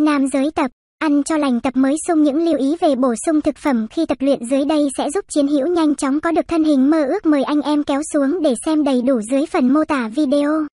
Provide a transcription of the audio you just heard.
Nam giới tập, ăn cho lành tập mới sung những lưu ý về bổ sung thực phẩm khi tập luyện dưới đây sẽ giúp chiến hữu nhanh chóng có được thân hình mơ ước mời anh em kéo xuống để xem đầy đủ dưới phần mô tả video.